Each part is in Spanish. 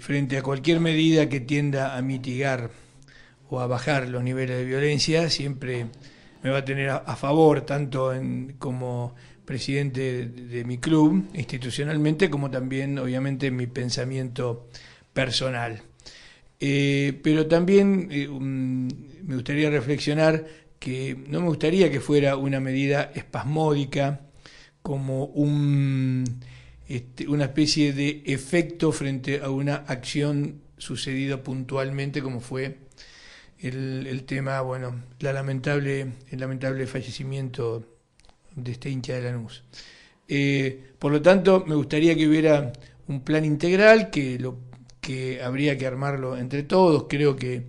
Frente a cualquier medida que tienda a mitigar o a bajar los niveles de violencia, siempre me va a tener a, favor, tanto como presidente de, mi club institucionalmente, como también obviamente en mi pensamiento personal. Eh, pero también eh, me gustaría reflexionar que no me gustaría que fuera una medida espasmódica, como un este, una especie de efecto frente a una acción sucedida puntualmente como fue el, tema, bueno, la lamentable, el lamentable fallecimiento de este hincha de Lanús. Eh, por lo tanto, me gustaría que hubiera un plan integral que, lo, que habría que armarlo entre todos. Creo que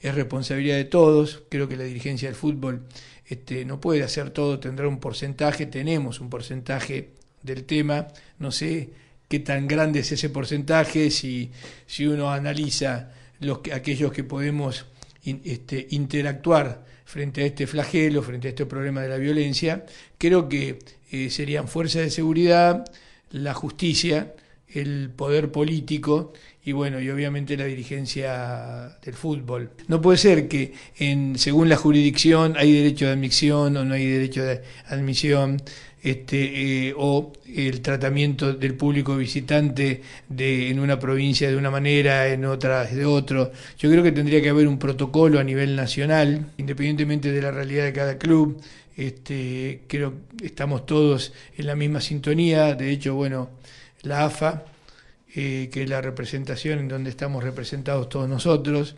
es responsabilidad de todos. Creo que la dirigencia del fútbol este, no puede hacer todo, tendrá un porcentaje. Tenemos un porcentaje del tema, no sé qué tan grande es ese porcentaje, si, si uno analiza los, aquellos que podemos este, interactuar frente a este flagelo, frente a este problema de la violencia, creo que eh, serían fuerzas de seguridad, la justicia, el poder político y bueno, y obviamente la dirigencia del fútbol. No puede ser que en, según la jurisdicción hay derecho de admisión o no hay derecho de admisión, este, eh, o el tratamiento del público visitante de, en una provincia de una manera, en otra de otro. Yo creo que tendría que haber un protocolo a nivel nacional, independientemente de la realidad de cada club. Este, creo que estamos todos en la misma sintonía. De hecho, bueno, la AFA, eh, que es la representación en donde estamos representados todos nosotros,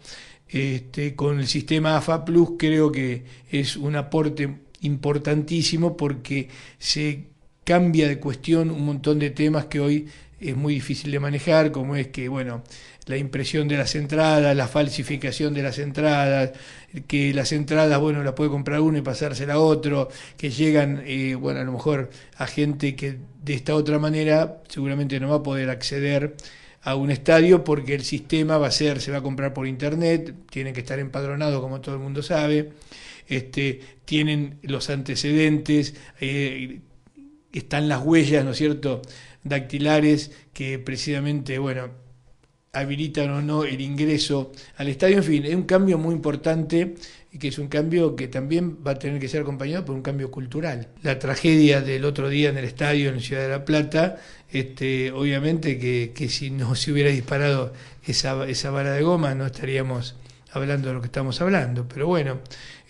este, con el sistema AFA Plus creo que es un aporte importantísimo porque se cambia de cuestión un montón de temas que hoy es muy difícil de manejar, como es que, bueno, la impresión de las entradas, la falsificación de las entradas, que las entradas, bueno, las puede comprar uno y pasársela a otro, que llegan, eh, bueno, a lo mejor a gente que de esta otra manera seguramente no va a poder acceder a un estadio porque el sistema va a ser, se va a comprar por internet, tiene que estar empadronado como todo el mundo sabe este, tienen los antecedentes, eh, están las huellas, ¿no es cierto?, dactilares que precisamente, bueno, habilitan o no el ingreso al estadio. En fin, es un cambio muy importante y que es un cambio que también va a tener que ser acompañado por un cambio cultural. La tragedia del otro día en el estadio en Ciudad de la Plata, este, obviamente que, si no se hubiera disparado esa vara de goma no estaríamos hablando de lo que estamos hablando. Pero bueno,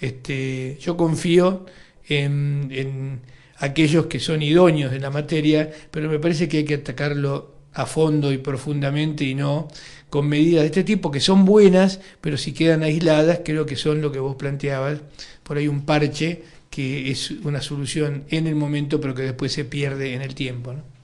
este, yo confío en, aquellos que son idóneos de la materia, pero me parece que hay que atacarlo a fondo y profundamente y no con medidas de este tipo que son buenas, pero si quedan aisladas, creo que son lo que vos planteabas, por ahí un parche que es una solución en el momento, pero que después se pierde en el tiempo. ¿no?